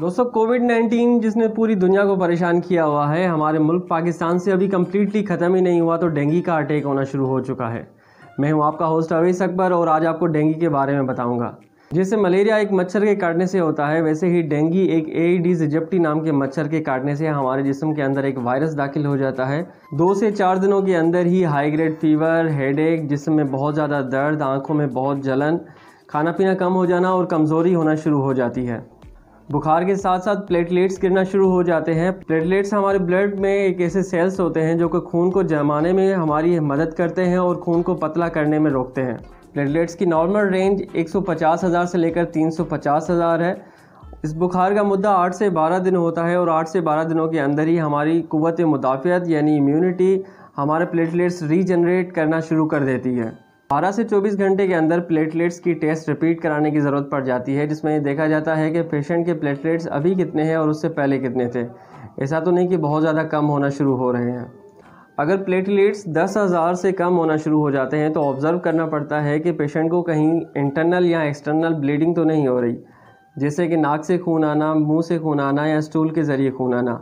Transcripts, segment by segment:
दोस्तों कोविड 19 जिसने पूरी दुनिया को परेशान किया हुआ है हमारे मुल्क पाकिस्तान से अभी कम्प्लीटली ख़त्म ही नहीं हुआ तो डेंगू का अटैक होना शुरू हो चुका है मैं हूं आपका होस्ट अवेश अकबर और आज आपको डेंगू के बारे में बताऊंगा जैसे मलेरिया एक मच्छर के काटने से होता है वैसे ही डेंगू एक एईडीज इजिप्टी e नाम के मच्छर के काटने से हमारे जिसम के अंदर एक वायरस दाखिल हो जाता है दो से चार दिनों के अंदर ही हाई ग्रेड फीवर हेड जिसम में बहुत ज़्यादा दर्द आँखों में बहुत जलन खाना पीना कम हो जाना और कमज़ोरी होना शुरू हो जाती है बुखार के साथ साथ प्लेटलेट्स गिरना शुरू हो जाते हैं प्लेटलेट्स हमारे ब्लड में एक ऐसे सेल्स होते हैं जो कि खून को जमाने में हमारी मदद करते हैं और खून को पतला करने में रोकते हैं प्लेटलेट्स की नॉर्मल रेंज एक हज़ार से लेकर तीन हज़ार है इस बुखार का मुद्दा आठ से बारह दिन होता है और आठ से बारह दिनों के अंदर ही हमारी कुत मुदाफ़त यानी इम्यूनिटी हमारे प्लेटलेट्स रीजनरेट करना शुरू कर देती है बारह से चौबीस घंटे के अंदर प्लेटलेट्स की टेस्ट रिपीट कराने की ज़रूरत पड़ जाती है जिसमें देखा जाता है कि पेशेंट के प्लेटलेट्स अभी कितने हैं और उससे पहले कितने थे ऐसा तो नहीं कि बहुत ज़्यादा कम होना शुरू हो रहे हैं अगर प्लेटलेट्स दस हज़ार से कम होना शुरू हो जाते हैं तो ऑब्ज़र्व करना पड़ता है कि पेशेंट को कहीं इंटरनल या एक्सटर्नल ब्लीडिंग तो नहीं हो रही जैसे कि नाक से खून आना मुंह से खून आना या स्टूल के ज़रिए खून आना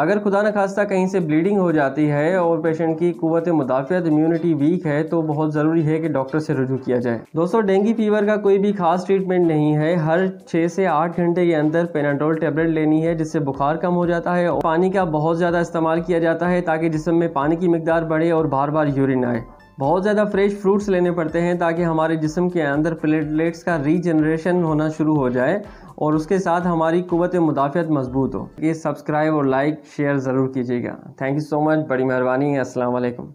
अगर खुदा न खास्ता कहीं से ब्लीडिंग हो जाती है और पेशेंट की कुत मुदाफ़त इम्यूनिटी वीक है तो बहुत ज़रूरी है कि डॉक्टर से रजू किया जाए दोस्तों डेंगू फीवर का कोई भी खास ट्रीटमेंट नहीं है हर छः से आठ घंटे के अंदर पेनाडोल टेबलेट लेनी है जिससे बुखार कम हो जाता है और पानी का बहुत ज़्यादा इस्तेमाल किया जाता है ताकि जिसम में पानी की मकदार बढ़े और बार बार यूरिन आए बहुत ज़्यादा फ्रेश फ्रूट्स लेने पड़ते हैं ताकि हमारे जिसम के अंदर प्लेटलेट्स का रीजनरेशन होना शुरू हो जाए और उसके साथ हमारी कुत मुदाफ़त मजबूत हो ये सब्सक्राइब और लाइक शेयर ज़रूर कीजिएगा थैंक यू सो मच बड़ी मेहरबानी असलकम